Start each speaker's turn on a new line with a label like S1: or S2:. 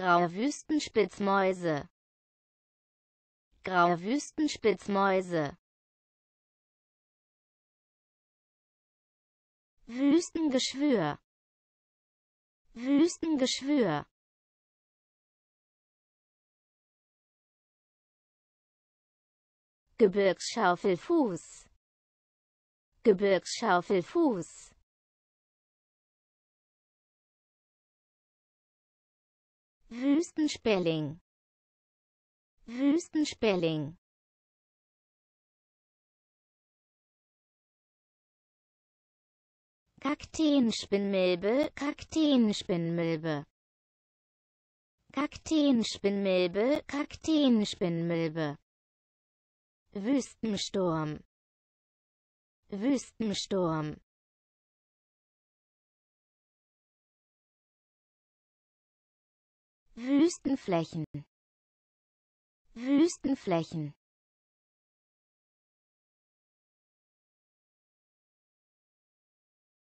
S1: Graue Wüstenspitzmäuse. Graue Wüstenspitzmäuse. Wüstengeschwür. Wüstengeschwür. Gebirgsschaufelfuß. Gebirgsschaufelfuß. Wüstenspelling Wüstenspelling Kakteenspinnmilbe, Kakteenspinnmilbe.
S2: Kakteenspinnmilbe, Kakteenspinnmilbe.
S1: Wüstensturm. Wüstensturm. Wüstenflächen Wüstenflächen